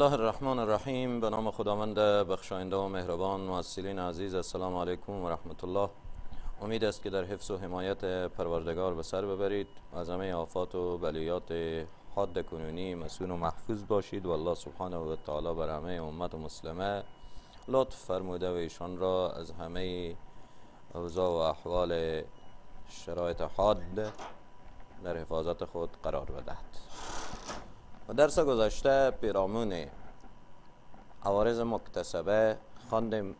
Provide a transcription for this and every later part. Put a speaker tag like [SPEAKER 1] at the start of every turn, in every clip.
[SPEAKER 1] الله الرحمن الرحیم به نام خداوند بخشاینده و مهربان موسیلین عزیز السلام علیکم و رحمت الله امید است که در حفظ و حمایت پروردگار به سر ببرید از همه آفات و بلیات حاد کنونی مسئول و محفوظ باشید و الله سبحانه و تعالی بر همه امت و مسلمه لطف فرموده و ایشان را از همه اوضاع و احوال شرایط حاد در حفاظت خود قرار بدهد و درس گذشته پیرامون عوارض مکتسبه خواندیم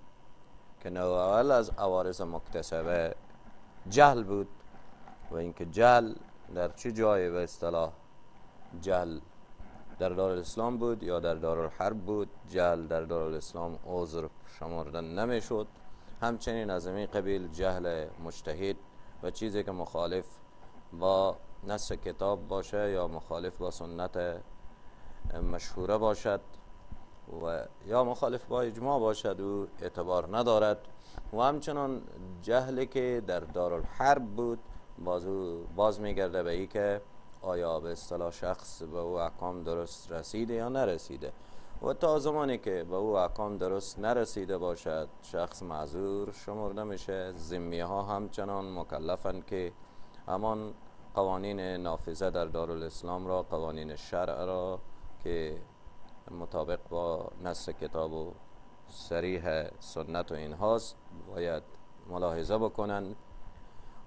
[SPEAKER 1] که نو اول از عوارض مکتسبه جهل بود و اینکه جهل در چه جایی به اصطلاح جهل در الاسلام بود یا در الحرب بود جهل در دارالاسلام عذر نمی نمیشد همچنین از این قبیل جهل مجتهد و چیزی که مخالف با نص کتاب باشه یا مخالف با سنت مشهوره باشد و یا مخالف با اجماع باشد او اعتبار ندارد و همچنان جهلی که در دارالحرب بود باز, باز میگرده به ای که آیا به اصطلاح شخص به او احکام درست رسیده یا نرسیده و تا زمانی که به او احکام درست نرسیده باشد شخص معذور شمرده میشه زمیه ها همچنان مکلفن که همان قوانین نافذه در دارالاسلام را قوانین شرع را که مطابق با نص کتاب و سریح سنت و اینهاست باید ملاحظه بکنن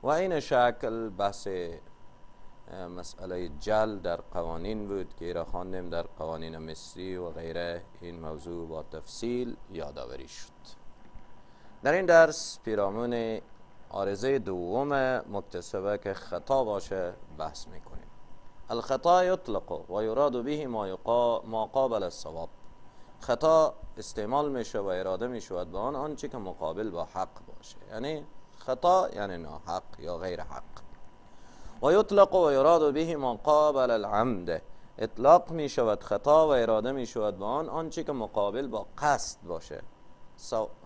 [SPEAKER 1] و این شکل بحث مسئله جل در قوانین بود که را خواندیم در قوانین مصری و غیره این موضوع با تفصیل یادآوری شد در این درس پیرامون آرزه دوم مکتسبه که خطا باشه بحث میکنیم الخطا یطلق و یراد به ما قابل الصواب خطا استعمال میشه و اراده میشود به آن آنچه که مقابل با حق باشه یعنی خطا یعنی ناحق یا غیر حق و یطلق و یراد به ما قابل العمد اطلاق می شود خطا و اراده می شود به آن آنچه که مقابل با قصد باشه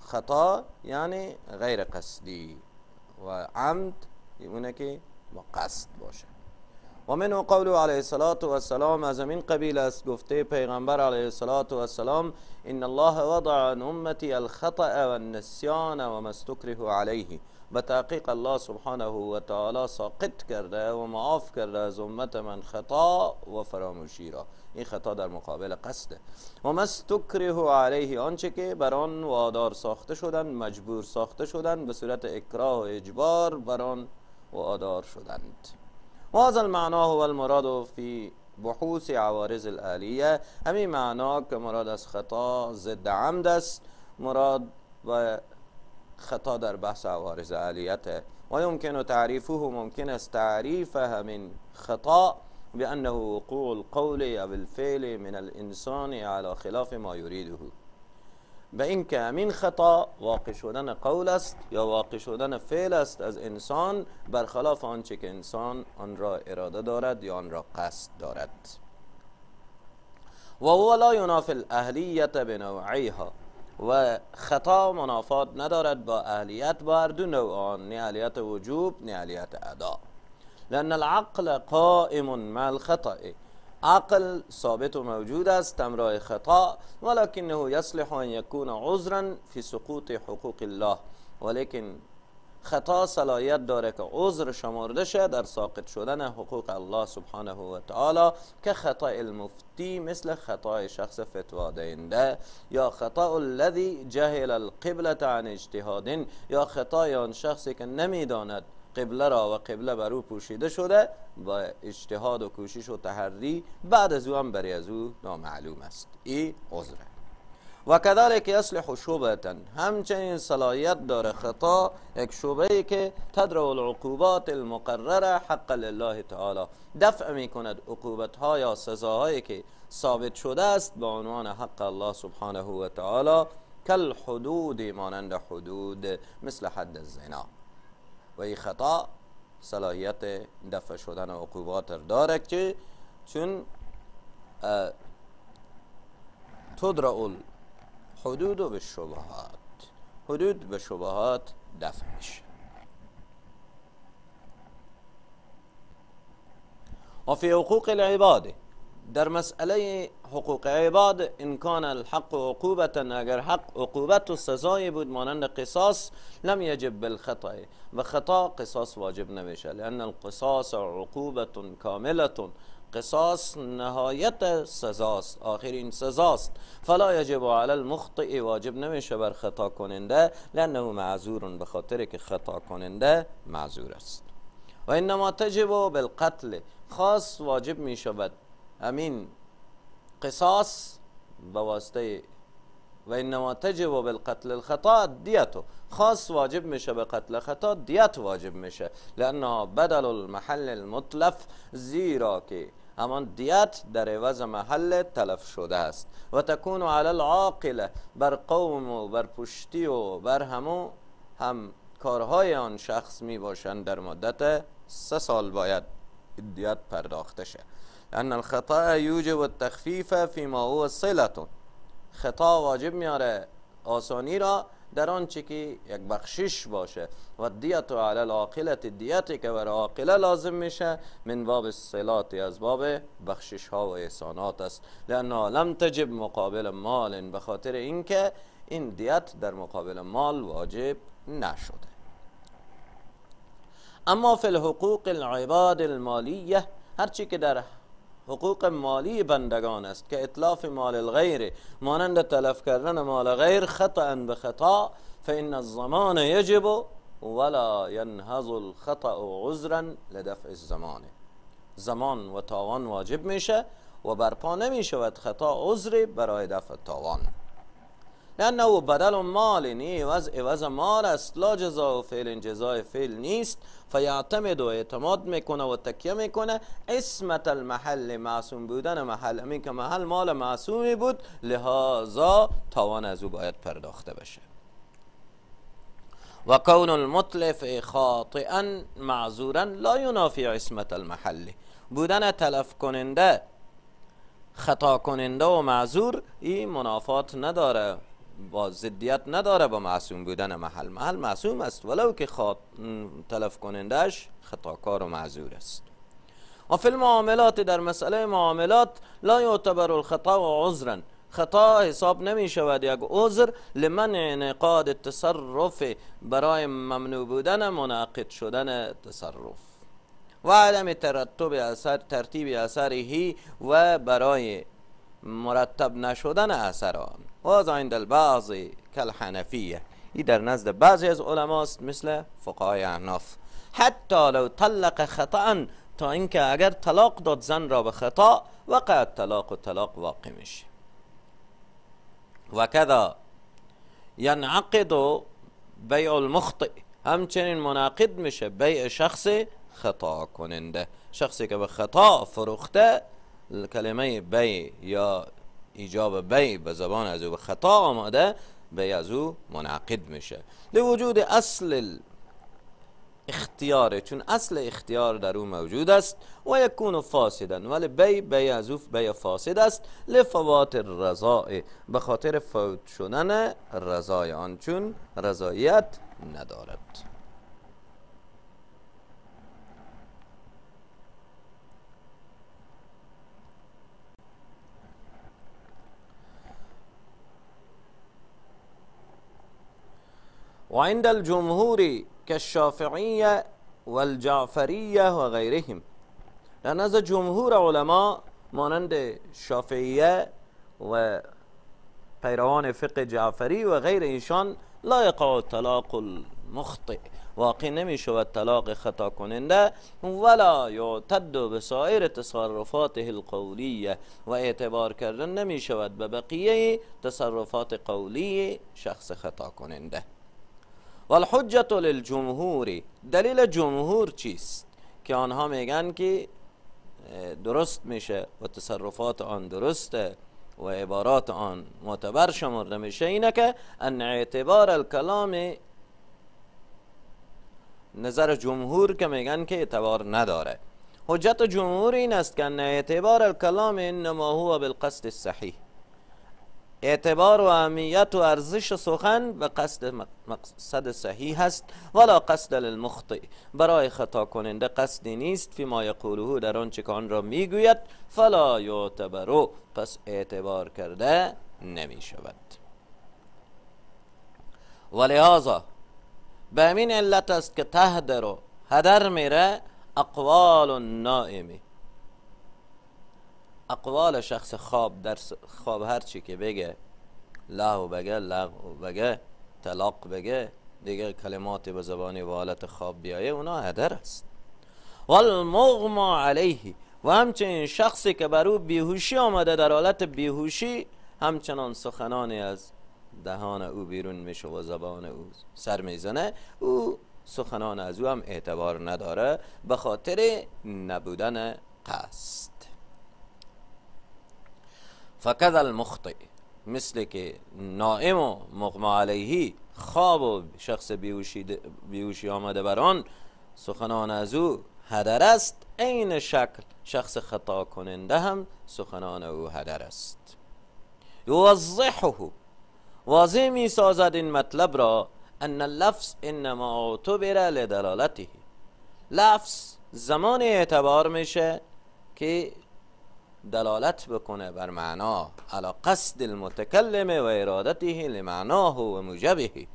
[SPEAKER 1] خطا یعنی غیر قصدی و عمد اونه یعنی که با قصد باشه و منو قول علیه الصلاة و السلام از این قبیل است گفته پیغمبر علیه الصلاة و السلام ان الله وضع عن امتی الخطأ و النسیان و مستکره علیه الله سبحانه و تعالی ساقط کرده و معاف کرده از امت من خطا و فراموشی را این خطا در مقابل قصده و مستکره علیه آنچه که بر وادار ساخته شدن مجبور ساخته شدن به صورت اکراه و اجبار بران و وادار شدند وهذا المعنى هو المراد في بحوث عوارض الآلية همین معنى كمراد از خطا ضد عمد است مراد و خطا در بحث عوارض آلیته و تعريفه ممكن ممکن است خطا بأنه وقوع القول أو الفعل من الإنسان على خلاف ما يريده این که همین خطا واقع شدن قول است یا واقع شدن فعل است از انسان برخلاف آنچه که انسان آن را اراده دارد یا آن را قصد دارد و هو لا ینافی الاهلیت بنوعیها و خطا منافات ندارد با اهلیت بر دو نوع آن نه اهلیت وجوب نه اهلیت ادا لان العقل قائم مع الخطأ عقل ثابت موجود است تمرای خطا ولكنه يصلح ان يكون عذرا في سقوط حقوق الله ولكن خطا صلاحیت داره که عذر شمارده شه در ساقط شدن حقوق الله سبحانه و تعالی که خطا المفتی مثل خطا شخص فتوا دهنده یا خطا الذي جهل القبلة عن اجتهاد یا خطا آن شخصی که نمیداند قبله را و قبله بر او پوشیده شده با اجتهاد و کوشش و تحری بعد از او هم برای از او نامعلوم است ای عذره و که یصلح شبهتن همچنین صلاحیت داره خطا یک ای که و العقوبات المقرره حق لله تعالی دفع می کند عقوبت ها یا سزاهایی که ثابت شده است با عنوان حق الله سبحانه و تعالی کل حدود مانند حدود مثل حد الزنا و این خطا صلاحیت دفع شدن عقوبات داره که چون اول حدود و به شبهات حدود به شبهات دفع میشه و فی حقوق العباده در مسئله حقوق عباد ان کان الحق عقوبتا اگر حق عقوبت و سزایی بود مانند قصاص لم یجب بالخطا و خطا قصاص واجب نمیشه لان القصاص عقوبت کاملت قصاص نهایت سزاست آخرین سزاست فلا یجب على المخطئ واجب نمیشه بر خطا کننده لانه معذور به خاطر که خطا کننده معذور است و انما تجب بالقتل خاص واجب می شود امین قصاص به واسطه و انما تجب بالقتل الخطا دیتو خاص واجب میشه به قتل خطا دیت واجب میشه لانه بدل المحل المطلف زیرا که همان دیت در عوض محل تلف شده است و تکون علی العاقله بر قوم و بر پشتی و بر همو هم کارهای آن شخص می در مدت سه سال باید دیت پرداخته شد أن الخطأ يوجب التخفيف فيما هو صلة خطا واجب مياره آساني را دران چكي يك بخشش باشه و على العاقلة العاقلت كبر عاقله لازم مشه من باب الصلاة از باب بخشش ها وإحسانات است لانها لم تجب مقابل مال بخاطر إنك إن ديات در مقابل مال واجب نشده اما في الحقوق العباد المالية هرچی که در حقوق مالی بندگان است که اطلاف مال الغیر مانند تلف کردن مال غیر خطا به خطا فإن الزمان یجب ولا ينهض الخطا عذرا لدفع الزمان زمان و تاوان واجب میشه و برپا نمی شود خطا عذری برای دفع تاوان لانه بدل مال نی عوض از مال است لا جزا و فعل جزای فعل نیست فیعتمد و اعتماد میکنه و تکیه میکنه اسمت المحل معصوم بودن محل امین که محل مال معصومی بود لحاظا تاوان از او باید پرداخته بشه و کون المطلف خاطئا معذورا لا ینافی اسمت المحل بودن تلف کننده خطا کننده و معذور این منافات نداره با ضدیت نداره با معصوم بودن محل محل معصوم است ولو که خاط... خب، تلف کنندش خطاکار و معذور است و فی المعاملات در مسئله معاملات لا یعتبر الخطا و عذرا خطا حساب نمی شود یک عذر لمنع انعقاد تصرف برای ممنوع بودن منعقد شدن تصرف و عدم ترتب اثر ترتیب هی و برای مرتب نشدن اثر وهذا عند البعض كالحنفية يدر نزد بعض از علماست مثل فقهای احناف حتى لو طلق خطا تا اینکه اگر طلاق داد زن را به خطا وقع طلاق و طلاق واقع میشه و کذا ینعقد بیع المخطئ همچنین منعقد میشه بیع شخص خطا کننده شخصی که به خطا فروخته کلمه بیع یا ایجاب بی به زبان از او به خطا آماده بی از او منعقد میشه وجود اصل اختیاره چون اصل اختیار در او موجود است و یکون فاسدا ولی بی بی از او بی فاسد است لفوات رضای به خاطر فوت شدن رضای آن چون رضایت ندارد وعند الجمهور كالشافعية والجعفرية وغيرهم لأن هذا جمهور علماء مانند شافعیه و پیروان فقه جعفری و غیر ایشان لا یقع طلاق المخطئ واقع نمی شود طلاق خطا کننده ولا یعتد به سایر تصرفاته القولیه و اعتبار کردن نمی شود به بقیه تصرفات قولی شخص خطا کننده و للجمهور دلیل جمهور چیست که آنها میگن که درست میشه و تصرفات آن درسته و عبارات آن معتبر شمرده میشه اینه که ان اعتبار الکلام نظر جمهور که میگن که اعتبار نداره حجت جمهور این است که ان اعتبار الکلام انما هو بالقصد صحیح اعتبار و اهمیت و ارزش سخن به قصد مقصد صحیح است ولا قصد للمخطئ برای خطا کننده قصدی نیست فی ما یقوله در آن که آن را میگوید فلا یعتبرو پس اعتبار کرده نمی شود آزا به امین علت است که تهدر و هدر میره اقوال نائمی اقوال شخص خواب در خواب هر چی که بگه له بگه لغو بگه طلاق بگه دیگه کلمات به زبان والت حالت خواب بیایه اونا هدر است المغم علیه و همچنین شخصی که بر او بیهوشی آمده در حالت بیهوشی همچنان سخنانی از دهان او بیرون میشه و زبان او سر میزنه او سخنان از او هم اعتبار نداره به خاطر نبودن قصد فکذا المخطئ مثل که نائم و مغمع علیهی خواب و شخص بیوشی, بیوشی آمده بر سخنان از او هدر است عین شکل شخص خطا کننده هم سخنان او هدر است یوضحه واضح می سازد این مطلب را ان لفظ انما اعتبر لدلالته لفظ زمان اعتبار میشه که دلالت بکنه بر معنا علا قصد المتکلم و ارادته لمعناه و موجبه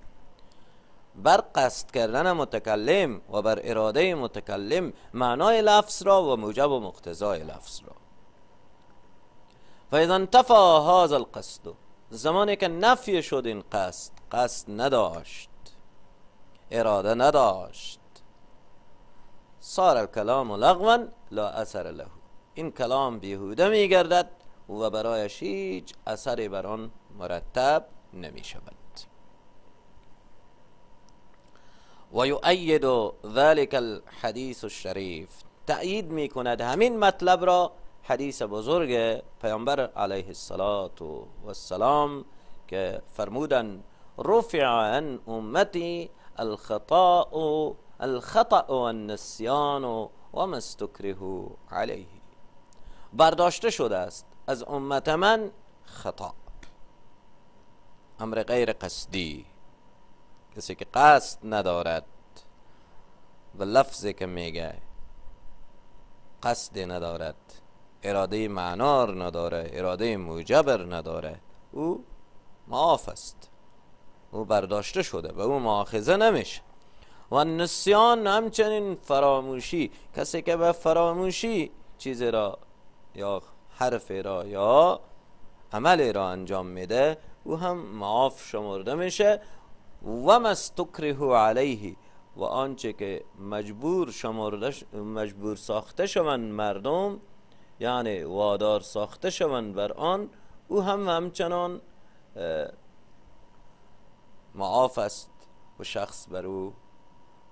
[SPEAKER 1] بر قصد کردن متکلم و بر اراده متکلم معنای لفظ را و موجب و مقتضای لفظ را فاذا انتفا هذا القصد زمانی که نفی شد این قصد قصد نداشت اراده نداشت صار الكلام لغوا لا اثر له این کلام بیهوده می گردد و برایش هیچ اثر بر آن مرتب نمی شود و یؤید ذلك الحدیث الشریف تأیید می کند همین مطلب را حدیث بزرگ پیامبر علیه السلام که فرمودن رفع عن امتی الخطاء الخطأ والنسيان وما استكرهوا عليه برداشته شده است از امت من خطا امر غیر قصدی کسی که قصد ندارد و لفظی که میگه قصد ندارد اراده معنار نداره اراده موجبر نداره او معاف است او برداشته شده و او معاخذه نمیشه و نسیان همچنین فراموشی کسی که به فراموشی چیزی را یا حرف را یا عمل را انجام میده او هم معاف شمرده میشه و مستکره علیه و آنچه که مجبور شمرده مجبور ساخته شوند مردم یعنی وادار ساخته شوند بر آن او هم همچنان معاف است و شخص بر او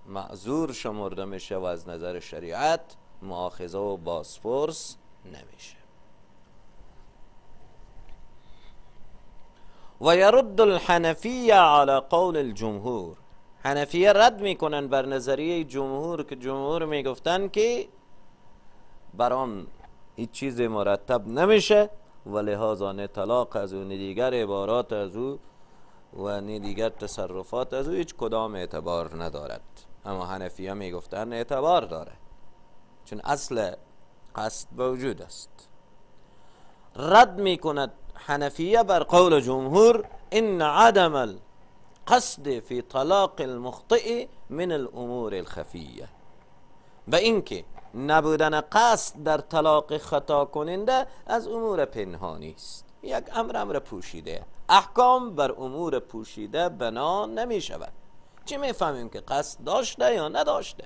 [SPEAKER 1] معذور شمرده میشه و از نظر شریعت معاخذه و بازپرس نمیشه و یرد الحنفیه علی قول الجمهور حنفیه رد میکنن بر نظریه جمهور که جمهور میگفتن که برام هیچ چیز مرتب نمیشه و لحاظا نه طلاق از اون دیگر عبارات از او و ندیگر دیگر تصرفات از او هیچ کدام اعتبار ندارد اما حنفیه میگفتن اعتبار داره چون اصل قصد بوجود است رد می کند حنفیه بر قول جمهور ان عدم القصد فی طلاق المخطئ من الامور الخفیه و اینکه نبودن قصد در طلاق خطا کننده از امور پنهانی است یک امر امر پوشیده احکام بر امور پوشیده بنا نمی شود چی میفهمیم که قصد داشته یا نداشته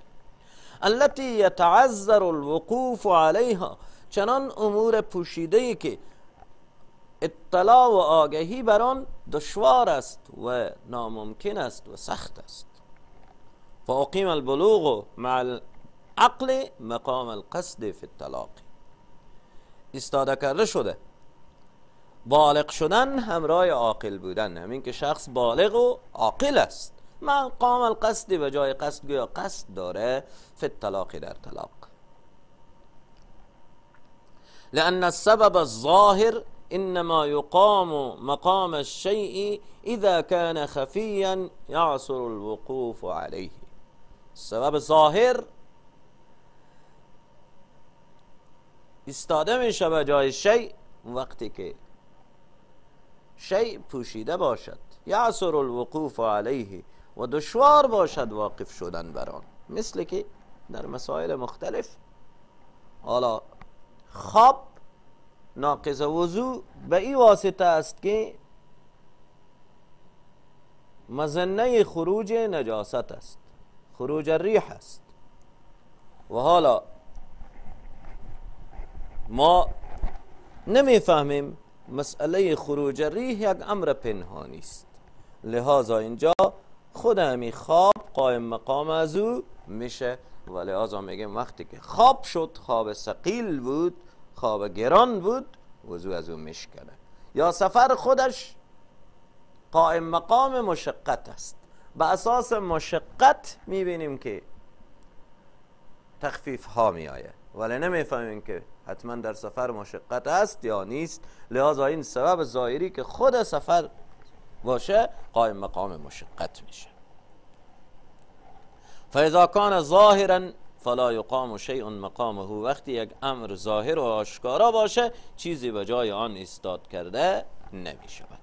[SPEAKER 1] التی یتعذر الوقوف علیها چنان امور پوشیده که اطلاع و آگهی بر آن دشوار است و ناممکن است و سخت است فاقیم البلوغ مع العقل مقام القصد فی الطلاق استاده کرده شده بالغ شدن همراه عاقل بودن همین که شخص بالغ و عاقل است من قام القصدی به جای قصد گویا قصد داره فی الطلاق در طلاق لأن السبب الظاهر إنما يقام مقام الشيء إذا كان خفيا يعسر الوقوف عليه السبب الظاهر استاده میشه به جای شیء وقتی که شیء پوشیده باشد یعصر الوقوف علیه و دشوار باشد واقف شدن بر آن مثل که در مسائل مختلف حالا خواب ناقض وضو به این واسطه است که مزنه خروج نجاست است خروج ریح است و حالا ما نمیفهمیم مسئله خروج ریح یک امر پنهانی است لذا اینجا خود همی خواب قایم مقام از او میشه و لحاظا میگیم وقتی که خواب شد خواب سقیل بود خواب گران بود وضو از او میشکنه یا سفر خودش قائم مقام مشقت است به اساس مشقت میبینیم که تخفیف ها می ولی نمیفهمیم که حتما در سفر مشقت است یا نیست لذا این سبب ظاهری که خود سفر باشه قائم مقام مشقت میشه فاذا کان ظاهرا فلا یقام شیء مقامه وقتی یک امر ظاهر و آشکارا باشه چیزی به جای آن استاد کرده نمیشود.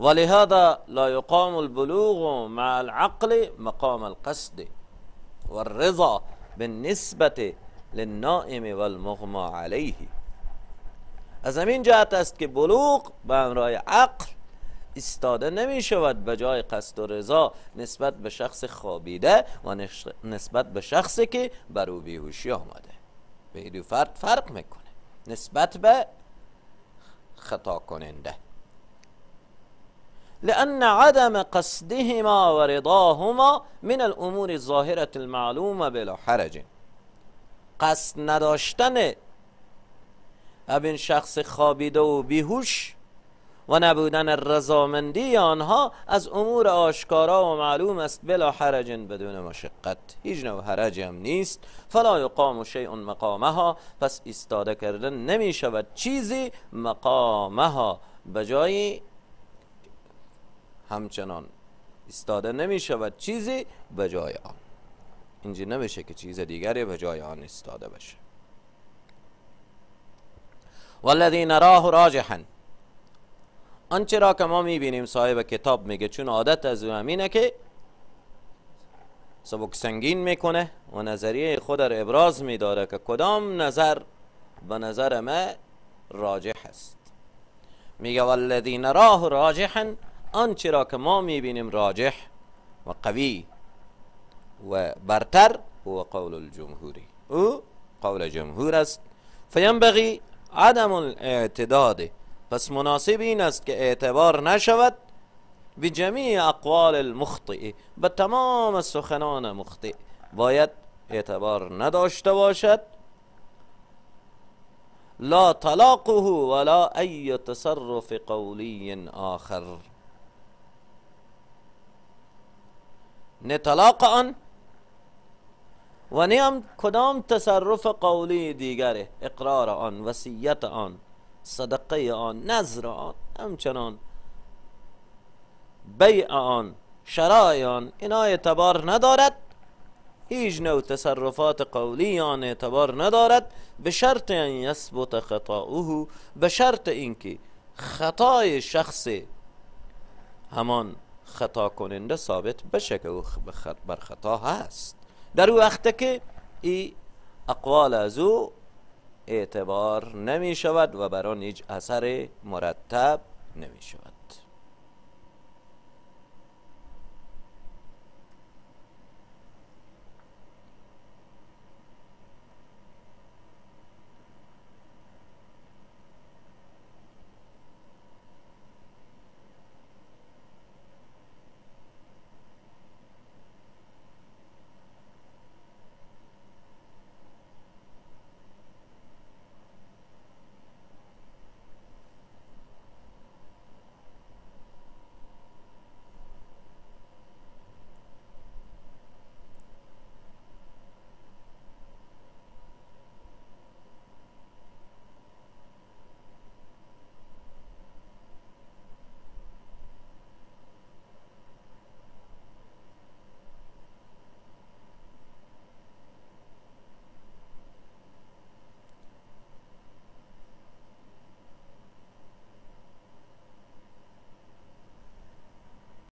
[SPEAKER 1] ولهذا لا يقام البلوغ مع العقل مقام القصد والرضا بالنسبة للنائم والمغمى عليه از همین جهت است که بلوغ به امرای عقل استاده نمی شود به جای قصد و رضا نسبت به شخص خوابیده و نسبت به شخصی که بر او بیهوشی آمده به این فرد فرق میکنه نسبت به خطا کننده لأن عدم قصدهما رضاهما من الامور الظاهرة المعلومه بلا حرج قصد نداشتن اب این شخص خوابیده و بیهوش و نبودن رضامندی آنها از امور آشکارا و معلوم است بلا حرج بدون مشقت هیچ نوع حرج هم نیست فلا یقام شیء مقامها پس ایستاده کردن نمی شود چیزی مقامها بجای همچنان ایستاده نمی شود چیزی بجای آن اینجا نمیشه که چیز دیگری بجای آن ایستاده بشه والذین راه راجحا آنچه را که ما میبینیم صاحب کتاب میگه چون عادت از او همینه که سبک سنگین میکنه و نظریه خود را ابراز میداره که کدام نظر به نظر ما راجح است میگه والذین راه راجحن آنچه را که ما میبینیم راجح و قوی و برتر هو قول الجمهوری او قول جمهور است فینبغی عدم الاعتداد پس مناسب این است که اعتبار نشود به جمیع اقوال المخطئ به تمام سخنان مخطئ باید اعتبار نداشته باشد لا طلاقه ولا ای تصرف قولی آخر نه طلاق آن و نه هم کدام تصرف قولی دیگره اقرار آن وصیت آن صدقه آن نظر آن همچنان بیع آن شرای آن اینا اعتبار ندارد هیچ نوع تصرفات قولی آن اعتبار ندارد به شرط ان یثبت خطاؤه به شرط اینکه خطای شخص همان خطا کننده ثابت بشه که او بر خطا هست در وقت که ای اقوال از او اعتبار نمی شود و بر آن هیچ اثر مرتب نمی شود